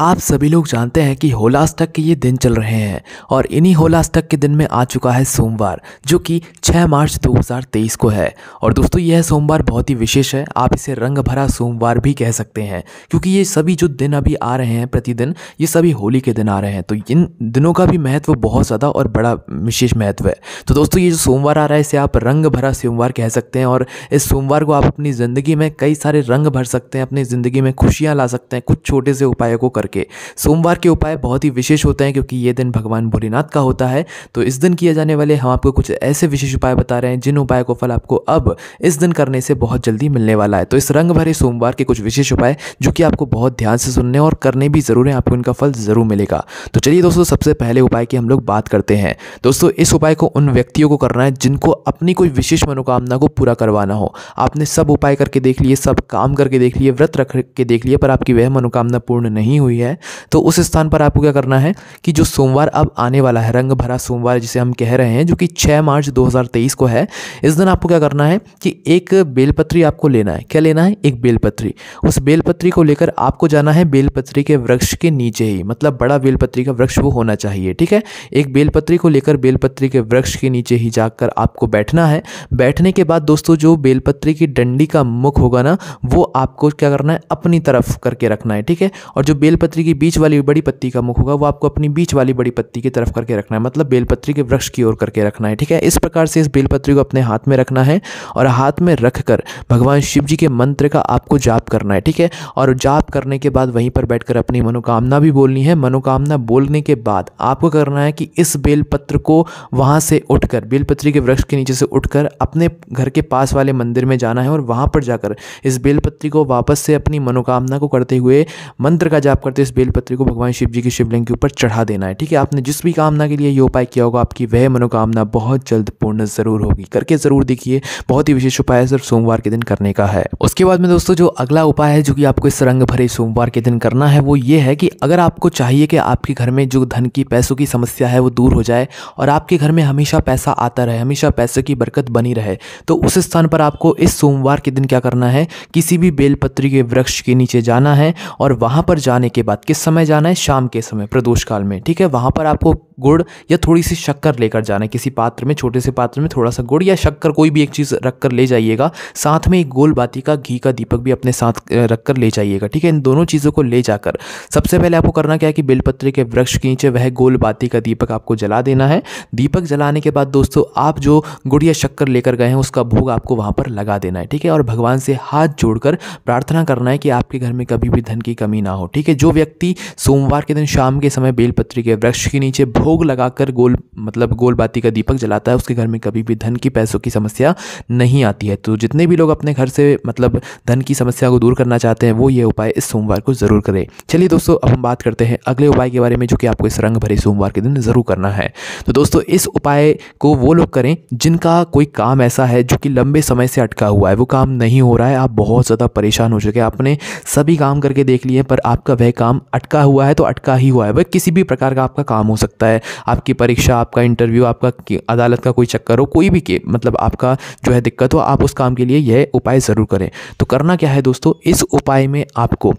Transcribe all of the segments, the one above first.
आप सभी लोग जानते हैं कि होलाष्टक के ये दिन चल रहे हैं और इन्हीं होलाष्टक के दिन में आ चुका है सोमवार जो कि 6 मार्च 2023 को है और दोस्तों यह सोमवार बहुत ही विशेष है आप इसे रंग भरा सोमवार भी कह सकते हैं क्योंकि ये सभी जो दिन अभी आ रहे हैं प्रतिदिन ये सभी होली के दिन आ रहे हैं तो इन दिनों का भी महत्व बहुत ज़्यादा और बड़ा विशेष महत्व है तो दोस्तों ये जो सोमवार आ रहा है इसे आप रंग भरा सोमवार कह सकते हैं और इस सोमवार को आप अपनी ज़िंदगी में कई सारे रंग भर सकते हैं अपनी ज़िंदगी में खुशियाँ ला सकते हैं कुछ छोटे से उपायों को करके सोमवार के उपाय बहुत ही विशेष होते हैं क्योंकि ये दिन भगवान भोलेनाथ का होता है तो इस दिन किए जाने वाले हम आपको कुछ ऐसे विशेष उपाय बता रहे हैं जिन उपाय को फल आपको अब इस दिन करने से बहुत जल्दी मिलने वाला है तो इस रंग भरे सोमवार के कुछ विशेष उपाय जो कि आपको बहुत ध्यान से सुनने और करने भी ज़रूर है आपको इनका फल ज़रूर मिलेगा तो चलिए दोस्तों सबसे पहले उपाय की हम लोग बात करते हैं दोस्तों इस उपाय को उन व्यक्तियों को करना है जिनको अपनी कोई विशेष मनोकामना को पूरा करवाना हो आपने सब उपाय करके देख लिए सब काम करके देख लिए व्रत रख के देख लिए पर आपकी वह मनोकामना पूर्ण नहीं हुई हुई है तो उस स्थान पर आपको क्या करना है कि जो सोमवार अब आने वाला है रंग भरा सोमवार जिसे हम कह रहे हैं जो कि 6 मार्च 2023 को है इस दिन आपको क्या करना है कि एक बेलपत्री आपको लेना है क्या लेना है एक बेलपत्री उस बेलपत्री को लेकर आपको जाना है बेलपत्री के वृक्ष के नीचे ही मतलब बड़ा बेलपत्री का वृक्ष वो होना चाहिए ठीक है एक बेलपत्री को लेकर बेलपत्री के वृक्ष के नीचे ही जाकर आपको बैठना है बैठने के बाद दोस्तों जो बेलपत्री की डंडी का मुख होगा ना वो आपको क्या करना है अपनी तरफ करके रखना है ठीक है और जो बेल बेलपत्री की बीच वाली बड़ी पत्ती का मुख होगा वो आपको अपनी बीच वाली बड़ी पत्ती की तरफ करके रखना है मतलब बेलपत्री के वृक्ष की ओर करके रखना है ठीक है इस प्रकार से इस बेलपत्री को अपने हाथ में रखना है और हाथ में रख कर भगवान शिव जी के मंत्र का आपको जाप करना है ठीक है और जाप करने के बाद वहीं पर बैठकर अपनी मनोकामना भी बोलनी है मनोकामना बोलने के बाद आपको करना है कि इस बेलपत्र को वहाँ से उठकर बेलपत्री के वृक्ष के नीचे से उठकर अपने घर के पास वाले मंदिर में जाना है और वहाँ पर जाकर इस बेलपत्री को वापस से अपनी मनोकामना को करते हुए मंत्र का जाप कर करते तो इस बेलपत्री को भगवान शिव जी के शिवलिंग के ऊपर चढ़ा देना है ठीक है आपने जिस भी कामना के लिए ये उपाय किया होगा आपकी वह मनोकामना बहुत जल्द पूर्ण ज़रूर होगी करके ज़रूर देखिए बहुत ही विशेष उपाय सिर्फ सोमवार के दिन करने का है उसके बाद में दोस्तों जो अगला उपाय है जो कि आपको इस रंग भरे सोमवार के दिन करना है वो ये है कि अगर आपको चाहिए कि आपके घर में जो धन की पैसों की समस्या है वो दूर हो जाए और आपके घर में हमेशा पैसा आता रहे हमेशा पैसे की बरकत बनी रहे तो उस स्थान पर आपको इस सोमवार के दिन क्या करना है किसी भी बेलपत्री के वृक्ष के नीचे जाना है और वहां पर जाने के के बाद किस समय जाना है शाम के समय प्रदोष काल में ठीक है वहाँ पर आपको गुड़ या थोड़ी सी शक्कर लेकर जाना है किसी पात्र में छोटे से पात्र में थोड़ा सा गुड़ या शक्कर कोई भी एक चीज़ रख कर ले जाइएगा साथ में एक गोल बाती का घी का दीपक भी अपने साथ रख कर ले जाइएगा ठीक है इन दोनों चीज़ों को ले जाकर सबसे पहले आपको करना क्या है कि बेलपत्री के वृक्ष के नीचे वह गोल बाती का दीपक आपको जला देना है दीपक जलाने के बाद दोस्तों आप जो गुड़ या शक्कर लेकर गए हैं उसका भोग आपको वहाँ पर लगा देना है ठीक है और भगवान से हाथ जोड़कर प्रार्थना करना है कि आपके घर में कभी भी धन की कमी ना हो ठीक है जो व्यक्ति सोमवार के दिन शाम के समय बेलपत्री के वृक्ष के नीचे भोग भोग लगाकर गोल मतलब गोलबाती का दीपक जलाता है उसके घर में कभी भी धन की पैसों की समस्या नहीं आती है तो जितने भी लोग अपने घर से मतलब धन की समस्या को दूर करना चाहते हैं वो ये उपाय इस सोमवार को ज़रूर करें चलिए दोस्तों अब हम बात करते हैं अगले उपाय के बारे में जो कि आपको इस रंग भरे सोमवार के दिन ज़रूर करना है तो दोस्तों इस उपाय को वो लोग करें जिनका कोई काम ऐसा है जो कि लंबे समय से अटका हुआ है वो काम नहीं हो रहा है आप बहुत ज़्यादा परेशान हो चुके हैं आपने सभी काम करके देख लिए पर आपका वह काम अटका हुआ है तो अटका ही हुआ है वह किसी भी प्रकार का आपका काम हो सकता है है आपकी परीक्षा आपका इंटरव्यू आपका अदालत का कोई चक्कर हो कोई भी के मतलब आपका जो है दिक्कत हो आप उस काम के लिए यह उपाय ज़रूर करें तो करना क्या है दोस्तों इस उपाय में आपको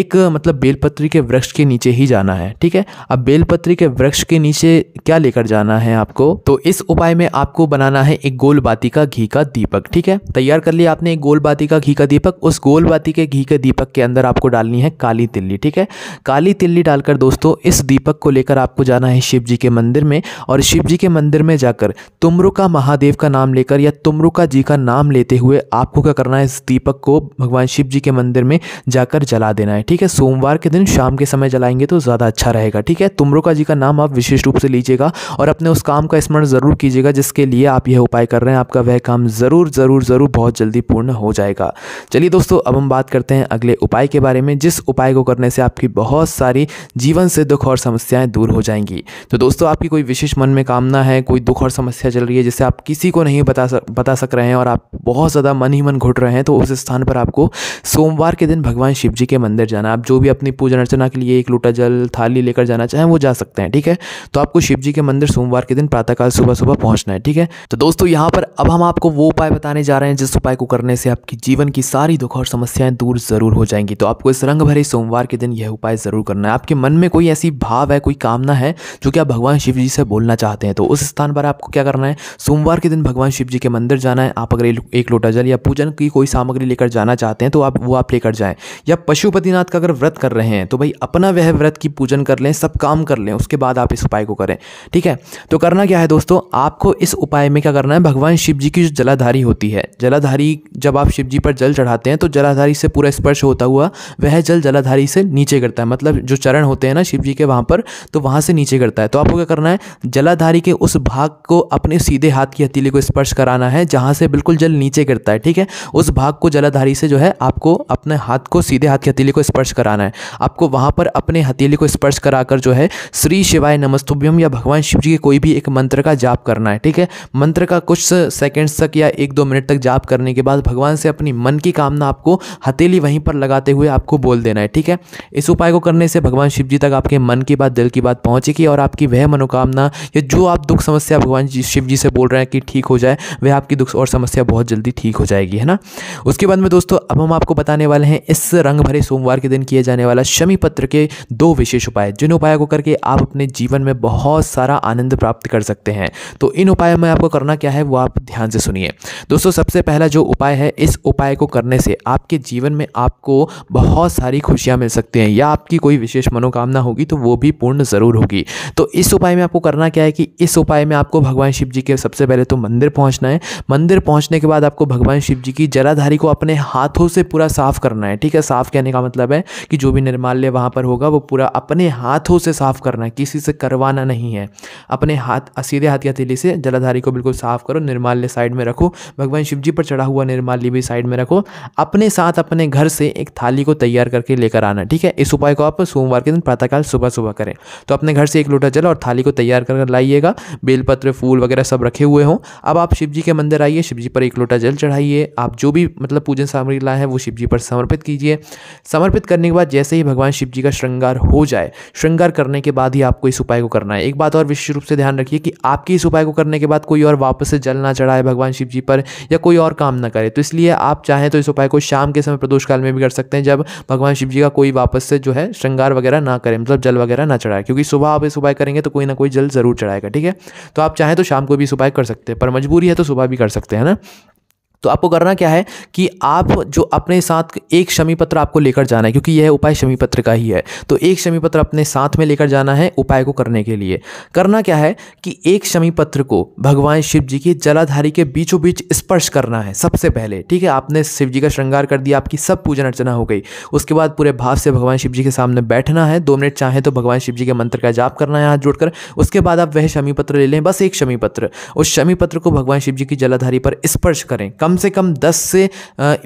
एक मतलब बेलपत्री के वृक्ष के नीचे ही जाना है ठीक है अब बेलपत्री के वृक्ष के नीचे क्या लेकर जाना है आपको तो इस उपाय में आपको बनाना है एक गोल बाती का घी का दीपक ठीक है तैयार कर लिया आपने एक गोल बाती का घी का दीपक उस गोल बाती के घी के दीपक के अंदर आपको डालनी है काली तिल्ली ठीक है काली तिल्ली डालकर दोस्तों इस दीपक को लेकर आपको जाना है शिव जी के मंदिर में और शिव जी के मंदिर में जाकर तुमरुका महादेव का नाम लेकर या तुमरुका जी का नाम लेते हुए आपको क्या करना है इस दीपक को भगवान शिव जी के मंदिर में जाकर जला देना है ठीक है सोमवार के दिन शाम के समय जलाएंगे तो ज़्यादा अच्छा रहेगा ठीक है तुमरुका जी का नाम आप विशेष रूप से लीजिएगा और अपने उस काम का स्मरण ज़रूर कीजिएगा जिसके लिए आप यह उपाय कर रहे हैं आपका वह काम ज़रूर ज़रूर ज़रूर बहुत जल्दी पूर्ण हो जाएगा चलिए दोस्तों अब हम बात करते हैं अगले उपाय के बारे में जिस उपाय को करने से आपकी बहुत सारी जीवन से दुख और समस्याएं दूर हो जाएंगी तो दोस्तों आपकी कोई विशेष मन में कामना है कोई दुख और समस्या चल रही है जिसे आप किसी को नहीं बता सक बता सक रहे हैं और आप बहुत ज़्यादा मन ही मन घुट रहे हैं तो उस स्थान पर आपको सोमवार के दिन भगवान शिव जी के मंदिर जाना आप जो भी अपनी पूजन अर्चना के लिए एक लोटा जल थाली लेकर जाना चाहें वो जा सकते हैं ठीक है तो आपको शिव जी के मंदिर सोमवार के दिन प्रातःकाल सुबह सुबह पहुँचना है ठीक है तो दोस्तों यहाँ पर अब हम आपको वो उपाय बताने जा रहे हैं जिस उपाय को करने से आपकी जीवन की सारी दुख और समस्याएं दूर ज़रूर हो जाएंगी तो आपको इस रंग भरे सोमवार के दिन यह उपाय ज़रूर करना है आपके मन में कोई ऐसी भाव है कोई कामना है जो जो कि आप भगवान शिव जी से बोलना चाहते हैं तो उस स्थान पर आपको क्या करना है सोमवार के दिन भगवान शिव जी के मंदिर जाना है आप अगर एक लोटा जल या पूजन की कोई सामग्री लेकर जाना चाहते हैं तो आप वो आप लेकर जाएँ या पशुपतिनाथ का अगर व्रत कर रहे हैं तो भाई अपना वह व्रत की पूजन कर लें सब काम कर लें उसके बाद आप इस उपाय को करें ठीक है तो करना क्या है दोस्तों आपको इस उपाय में क्या करना है भगवान शिव जी की जो जलाधारी होती है जलाधारी जब आप शिव जी पर जल चढ़ाते हैं तो जलाधारी से पूरा स्पर्श होता हुआ वह जल जलाधारी से नीचे गिरता है मतलब जो चरण होते हैं ना शिव जी के वहाँ पर तो वहाँ से नीचे गिरता रहता है तो आपको क्या करना है जलाधारी के उस भाग को अपने सीधे हाथ की हथेली को स्पर्श कराना है जहाँ से बिल्कुल जल नीचे गिरता है ठीक है उस भाग को जलाधारी से जो है आपको अपने हाथ को सीधे हाथ की हथेली को स्पर्श कराना है आपको वहाँ पर अपने हथेली को स्पर्श कराकर जो है श्री शिवाय नमस्तुभ्यम या भगवान शिव जी के कोई भी एक मंत्र का जाप करना है ठीक है मंत्र का कुछ सेकेंड्स तक या एक दो मिनट तक जाप करने के बाद भगवान से अपनी मन की कामना आपको हथेली वहीं पर लगाते हुए आपको बोल देना है ठीक है इस उपाय को करने से भगवान शिव जी तक आपके मन की बात दिल की बात पहुँचेगी और आपकी वह मनोकामना या जो आप दुख समस्या भगवान जी शिव जी से बोल रहे हैं कि ठीक हो जाए वह आपकी दुख और समस्या बहुत जल्दी ठीक हो जाएगी है ना उसके बाद में दोस्तों अब हम आपको बताने वाले हैं इस रंग भरे सोमवार के दिन किया जाने वाला शमी पत्र के दो विशेष उपाय जिन उपायों को करके आप अपने जीवन में बहुत सारा आनंद प्राप्त कर सकते हैं तो इन उपायों में आपको करना क्या है वो आप ध्यान से सुनिए दोस्तों सबसे पहला जो उपाय है इस उपाय को करने से आपके जीवन में आपको बहुत सारी खुशियाँ मिल सकती हैं या आपकी कोई विशेष मनोकामना होगी तो वो भी पूर्ण ज़रूर होगी तो इस उपाय में आपको करना क्या है कि इस उपाय में आपको भगवान शिव जी के सबसे पहले तो मंदिर पहुंचना है मंदिर पहुंचने के बाद आपको भगवान शिव जी की जराधारी को अपने हाथों से पूरा साफ़ करना है ठीक है साफ़ कहने का मतलब है कि जो भी निर्माल्य वहाँ पर होगा वो पूरा अपने हाथों से साफ़ करना है किसी से करवाना नहीं है अपने हाथ सीधे हाथ की हथेली से जलाधारी को बिल्कुल साफ़ करो निर्माल्य साइड में रखो भगवान शिव जी पर चढ़ा हुआ निर्माल्य भी साइड में रखो अपने साथ अपने घर से एक थाली को तैयार करके लेकर आना ठीक है इस उपाय को आप सोमवार के दिन प्रातःकाल सुबह सुबह करें तो अपने घर से एक लोटा का जल और थाली को तैयार कर लाइएगा बेलपत्र फूल वगैरह सब रखे हुए हों अब आप शिव जी के मंदिर आइए शिव जी पर एक लोटा जल चढ़ाइए आप जो भी मतलब पूजन सामग्री लाए हैं वो शिव जी पर समर्पित कीजिए समर्पित करने के बाद जैसे ही भगवान शिव जी का श्रृंगार हो जाए श्रृंगार करने के बाद ही आपको इस उपाय को करना है एक बात और विशेष रूप से ध्यान रखिए कि आपकी इस उपाय को करने के बाद कोई और वापस से जल ना चढ़ाए भगवान शिव जी पर या कोई और काम ना करे तो इसलिए आप चाहें तो इस उपाय को शाम के समय प्रदोष काल में भी कर सकते हैं जब भगवान शिव जी का कोई वापस से जो है श्रृंगार वगैरह ना करें मतलब जल वगैरह ना चढ़ाए क्योंकि सुबह आप इस उपाय करेंगे तो कोई ना कोई जल ज़रूर चढ़ाएगा ठीक है तो आप चाहें तो शाम को भी इस उपाय कर सकते हैं पर मजबूरी है तो सुबह भी कर सकते हैं ना तो आपको करना क्या है कि आप जो अपने साथ एक शमी पत्र आपको लेकर जाना है क्योंकि यह उपाय शमी पत्र का ही है तो एक शमी पत्र अपने साथ में लेकर जाना है उपाय को करने के लिए करना क्या है कि एक शमी पत्र को भगवान शिव जी की जलाधारी के बीचों बीच स्पर्श करना है सबसे पहले ठीक है आपने शिव जी का श्रृंगार कर दिया आपकी सब पूजन अर्चना हो गई उसके बाद पूरे भाव से भगवान शिव जी के सामने बैठना है दो मिनट चाहें तो भगवान शिव जी के मंत्र का जाप करना है हाथ जोड़कर उसके बाद आप वह शमी पत्र ले लें बस एक शमी पत्र उस शमी पत्र को भगवान शिव जी की जलाधारी पर स्पर्श करें कम से कम 10 से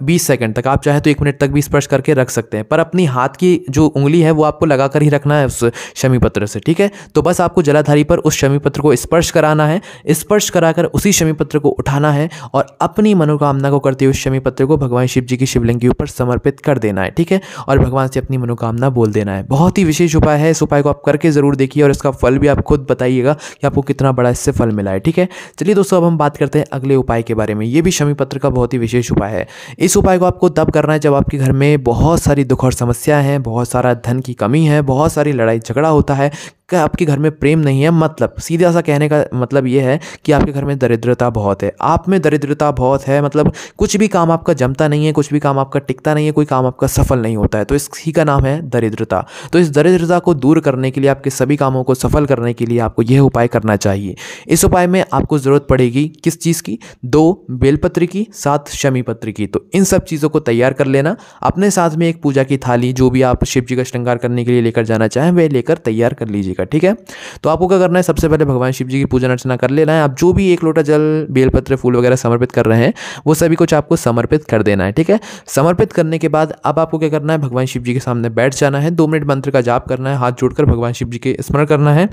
20 सेकंड तक आप चाहे तो एक मिनट तक भी स्पर्श करके रख सकते हैं पर अपनी हाथ की जो उंगली है वो आपको लगा कर ही रखना है उस शमी पत्र से ठीक है तो बस आपको जलाधारी पर उस शमी पत्र को स्पर्श कराना है स्पर्श कराकर उसी शमी पत्र को उठाना है और अपनी मनोकामना को करते हुए शमी पत्र को भगवान शिव जी की शिवलिंग के ऊपर समर्पित कर देना है ठीक है और भगवान से अपनी मनोकामना बोल देना है बहुत ही विशेष उपाय है इस उपाय को आप करके ज़रूर देखिए और इसका फल भी आप खुद बताइएगा कि आपको कितना बड़ा इससे फल मिला है ठीक है चलिए दोस्तों अब हम बात करते हैं अगले उपाय के बारे में ये भी शमी पत्र मंत्र का बहुत ही विशेष उपाय है इस उपाय को आपको तब करना है जब आपके घर में बहुत सारी दुख और समस्या हैं बहुत सारा धन की कमी है बहुत सारी लड़ाई झगड़ा होता है कि आपके घर में प्रेम नहीं है मतलब सीधा सा कहने का मतलब ये है कि आपके घर में दरिद्रता बहुत है आप में दरिद्रता बहुत है मतलब कुछ भी काम आपका जमता नहीं है कुछ भी काम आपका टिकता नहीं है कोई काम आपका सफल नहीं होता है तो इसी का नाम है दरिद्रता तो इस दरिद्रता को दूर करने के लिए आपके सभी कामों को सफल करने के लिए आपको यह उपाय करना चाहिए इस उपाय में आपको ज़रूरत पड़ेगी किस चीज़ की दो बेलपत्र की सात शमी पत्र की तो इन सब चीज़ों को तैयार कर लेना अपने साथ में एक पूजा की थाली जो भी आप शिव जी का श्रृंगार करने के लिए लेकर जाना चाहें वह लेकर तैयार कर लीजिएगा का ठीक है तो आपको क्या करना है सबसे पहले भगवान शिव जी की पूजन अर्चना कर लेना है आप जो भी एक लोटा जल बेलपत्र फूल वगैरह समर्पित कर रहे हैं वो सभी कुछ आपको समर्पित कर देना है ठीक है समर्पित करने के बाद अब आपको क्या करना है भगवान शिव जी के सामने बैठ जाना है दो मिनट मंत्र का जाप करना है हाथ जोड़कर भगवान शिव जी के स्मरण करना है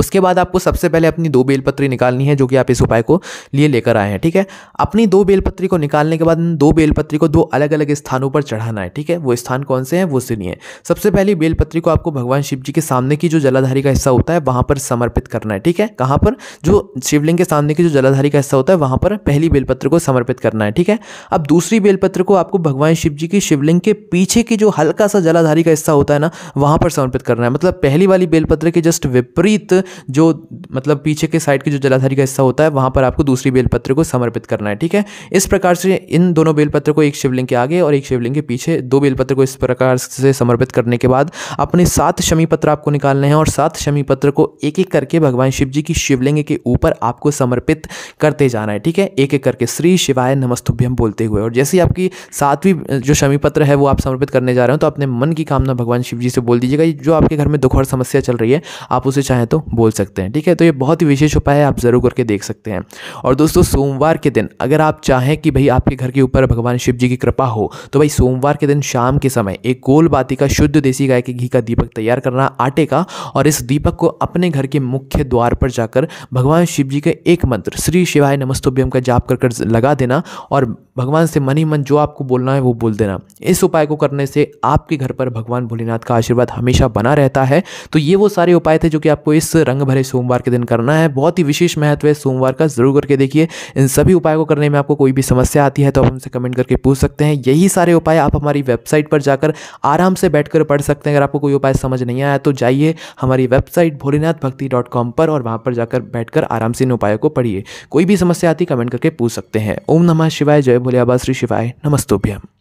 उसके बाद आपको सबसे पहले अपनी दो बेलपत्री निकालनी है जो कि आप इस उपाय को लिए लेकर आए हैं ठीक है अपनी दो बेलपत्री को निकालने के बाद दो बेलपत्री को दो अलग अलग स्थानों पर चढ़ाना है ठीक है वो स्थान कौन से हैं वो सुनिए सबसे पहले बेलपत्री को आपको भगवान शिव जी के सामने की जो जलाधारी का हिस्सा होता है वहाँ पर समर्पित करना है ठीक है कहाँ पर जो शिवलिंग के सामने की जो जलाधारी का हिस्सा होता है वहाँ पर पहली बेलपत्र को समर्पित करना है ठीक है अब दूसरी बेलपत्र को आपको भगवान शिव जी की शिवलिंग के पीछे की जो हल्का सा जलाधारी का हिस्सा होता है ना वहाँ पर समर्पित करना है मतलब पहली वाली बेलपत्र के जस्ट विपरीत जो मतलब पीछे के साइड के जो जलाधारी का हिस्सा होता है वहां पर आपको दूसरी बेलपत्र को समर्पित करना है ठीक है इस प्रकार से इन दोनों बेलपत्र को एक शिवलिंग के आगे और एक शिवलिंग के पीछे दो बेलपत्र को इस प्रकार से समर्पित करने के बाद अपने सात शमी पत्र आपको निकालने हैं और सात शमी पत्र को एक एक करके भगवान शिव जी की शिवलिंग के ऊपर आपको समर्पित करते जाना है ठीक है एक एक करके श्री शिवाय नमस्तुभ्यम बोलते हुए और जैसे ही आपकी सातवीं जो शमी पत्र है वो आप समर्पित करने जा रहे हो तो अपने मन की कामना भगवान शिव जी से बोल दीजिएगा जो आपके घर में दुख और समस्या चल रही है आप उसे चाहें तो बोल सकते हैं ठीक है तो ये बहुत ही विशेष उपाय है आप ज़रूर करके देख सकते हैं और दोस्तों सोमवार के दिन अगर आप चाहें कि भाई आपके घर के ऊपर भगवान शिव जी की कृपा हो तो भाई सोमवार के दिन शाम के समय एक गोल बाती का शुद्ध देसी गाय के घी का दीपक तैयार करना आटे का और इस दीपक को अपने घर के मुख्य द्वार पर जाकर भगवान शिव जी के एक मंत्र श्री शिवाय नमस्तोभ्यम का जाप कर कर लगा देना और भगवान से मनी मन जो आपको बोलना है वो बोल देना इस उपाय को करने से आपके घर पर भगवान भोलेनाथ का आशीर्वाद हमेशा बना रहता है तो ये वो सारे उपाय थे जो कि आपको इस रंग भरे सोमवार के दिन करना है बहुत ही विशेष महत्व है सोमवार का ज़रूर करके देखिए इन सभी उपायों को करने में आपको कोई भी समस्या आती है तो आप हमसे कमेंट करके पूछ सकते हैं यही सारे उपाय आप हमारी वेबसाइट पर जाकर आराम से बैठकर पढ़ सकते हैं अगर आपको कोई उपाय समझ नहीं आया तो जाइए हमारी वेबसाइट भोलेनाथ भक्ति डॉट कॉम पर और वहाँ पर जाकर बैठकर आराम से इन उपायों को पढ़िए कोई भी समस्या आती कमेंट करके पूछ सकते हैं ओम नमः शिवाय जय भोले आबा श्री शिवाय नमस्तोभ्यम